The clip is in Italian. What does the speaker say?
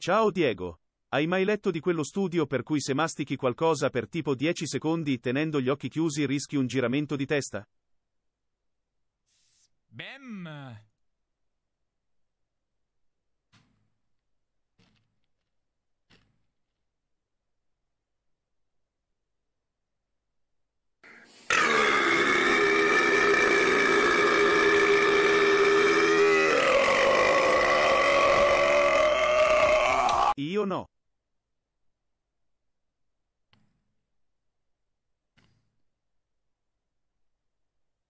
Ciao Diego. Hai mai letto di quello studio per cui se mastichi qualcosa per tipo 10 secondi tenendo gli occhi chiusi rischi un giramento di testa? Bem. ¿Y o no?